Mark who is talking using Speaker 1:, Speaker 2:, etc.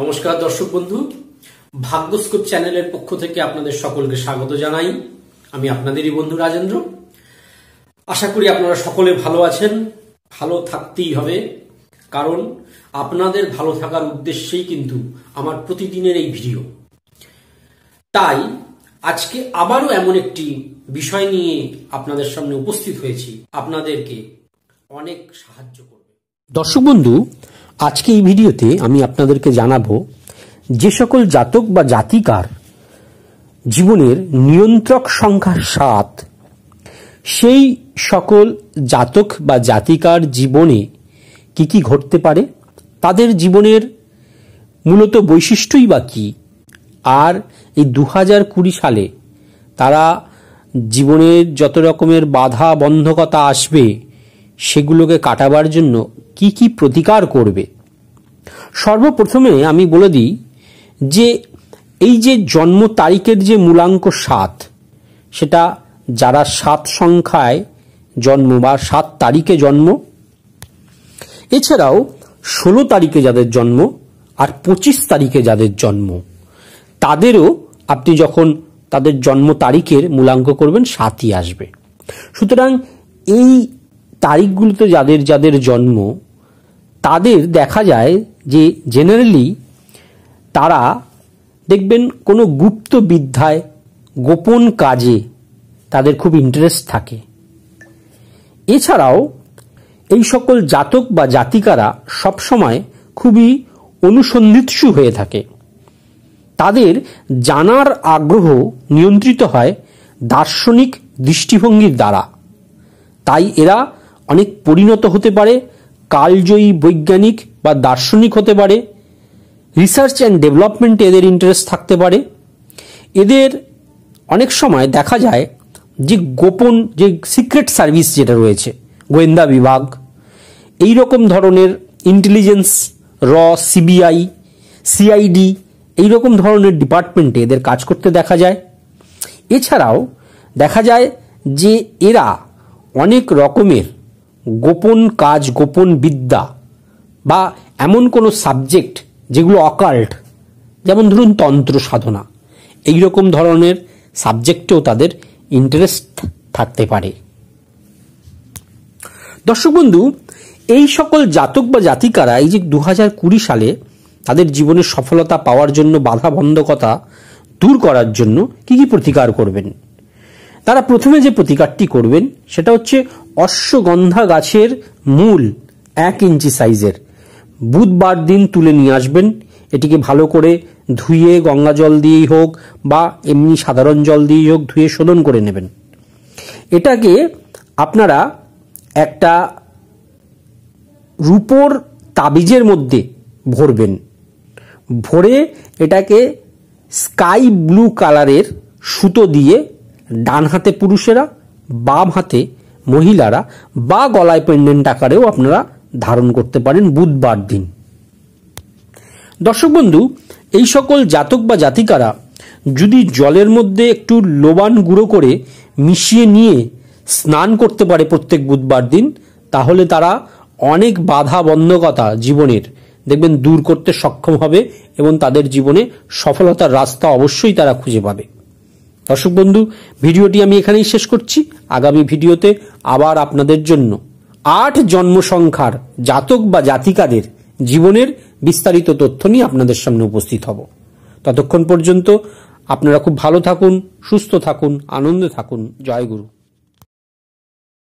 Speaker 1: নমস্কার দর্শক বন্ধু ভাগ্যস্কোপ চ্যানেলের পক্ষ থেকে আপনাদের সকলকে স্বাগত জানাই আমি আপনাদেরই বন্ধু রাজেন্দ্র আশা করি আপনারা সকলে ভালো আছেন ভালো থাকতেই হবে কারণ আপনাদের ভালো থাকার উদ্দেশ্যেই কিন্তু আমার প্রতিদিনের এই ভিডিও তাই আজকে আবারও এমন একটি বিষয় নিয়ে আপনাদের সামনে উপস্থিত হয়েছি আপনাদেরকে অনেক সাহায্য করবে দর্শক বন্ধু আজকে এই ভিডিওতে আমি আপনাদেরকে জানাবো যে সকল জাতক বা জাতিকার জীবনের নিয়ন্ত্রক সংখ্যা সাত সেই সকল জাতক বা জাতিকার জীবনে কি কি ঘটতে পারে তাদের জীবনের মূলত বৈশিষ্ট্যই বা কী আর এই দু হাজার কুড়ি সালে তারা জীবনের যত রকমের বাধা বন্ধকতা আসবে সেগুলোকে কাটাবার জন্য কি কি প্রতিকার করবে সর্বপ্রথমে আমি বলে দিই যে এই যে জন্ম তারিখের যে মূলাঙ্ক সাত সেটা যারা সাত সংখ্যায় জন্ম বা সাত তারিখে জন্ম এছাড়াও ষোলো তারিখে যাদের জন্ম আর পঁচিশ তারিখে যাদের জন্ম তাদেরও আপনি যখন তাদের জন্ম তারিখের মূলাঙ্ক করবেন সাতই আসবে সুতরাং এই তারিখগুলোতে যাদের যাদের জন্ম তাদের দেখা যায় যে জেনারেলি তারা দেখবেন কোনো গুপ্ত বিদ্যায় গোপন কাজে তাদের খুব ইন্টারেস্ট থাকে এছাড়াও এই সকল জাতক বা জাতিকারা সবসময় খুবই অনুসন্ধিৎসু হয়ে থাকে তাদের জানার আগ্রহ নিয়ন্ত্রিত হয় দার্শনিক দৃষ্টিভঙ্গির দ্বারা তাই এরা অনেক পরিণত হতে পারে কালজয়ী বৈজ্ঞানিক বা দার্শনিক হতে পারে রিসার্চ অ্যান্ড ডেভেলপমেন্টে এদের ইন্টারেস্ট থাকতে পারে এদের অনেক সময় দেখা যায় যে গোপন যে সিক্রেট সার্ভিস যেটা রয়েছে গোয়েন্দা বিভাগ এই রকম ধরনের ইন্টেলিজেন্স র সিবিআই সিআইডি এই রকম ধরনের ডিপার্টমেন্টে এদের কাজ করতে দেখা যায় এছাড়াও দেখা যায় যে এরা অনেক রকমের গোপন কাজ গোপন বিদ্যা বা এমন কোনো সাবজেক্ট যেগুলো অকাল্ট যেমন ধরুন তন্ত্র সাধনা এই রকম ধরনের সাবজেক্টেও তাদের ইন্টারেস্ট থাকতে পারে দর্শক বন্ধু এই সকল জাতক বা জাতিকারা এই যে দু কুড়ি সালে তাদের জীবনের সফলতা পাওয়ার জন্য বাধা বন্ধকতা দূর করার জন্য কি কি প্রতিকার করবেন তারা প্রথমে যে প্রতিকারটি করবেন সেটা হচ্ছে অশ্বগন্ধা গাছের মূল এক ইঞ্চি সাইজের বুধবার দিন তুলে নিয়ে আসবেন এটিকে ভালো করে ধুয়ে গঙ্গা জল দিয়েই হোক বা এমনি সাধারণ জল দিয়েই হোক ধুয়ে শোধন করে নেবেন এটাকে আপনারা একটা রূপোর তাবিজের মধ্যে ভরবেন ভরে এটাকে স্কাই ব্লু কালারের সুতো দিয়ে ডান হাতে পুরুষেরা বাম হাতে মহিলারা বা গলায় পেন্ডেন্ট আকারেও আপনারা ধারণ করতে পারেন বুধবার দিন দর্শক বন্ধু এই সকল জাতক বা জাতিকারা যদি জলের মধ্যে একটু লোবান গুঁড়ো করে মিশিয়ে নিয়ে স্নান করতে পারে প্রত্যেক বুধবার দিন তাহলে তারা অনেক বাধা বন্ধকতা জীবনের দেখবেন দূর করতে সক্ষম হবে এবং তাদের জীবনে সফলতার রাস্তা অবশ্যই তারা খুঁজে পাবে দর্শক বন্ধু ভিডিওটি আমি এখানেই শেষ করছি আগামী ভিডিওতে আবার আপনাদের জন্য আট জন্ম সংখ্যার জাতক বা জাতিকাদের জীবনের বিস্তারিত তথ্য নিয়ে আপনাদের সামনে উপস্থিত হব ততক্ষণ পর্যন্ত আপনারা খুব ভালো থাকুন সুস্থ থাকুন আনন্দে থাকুন জয় গুরু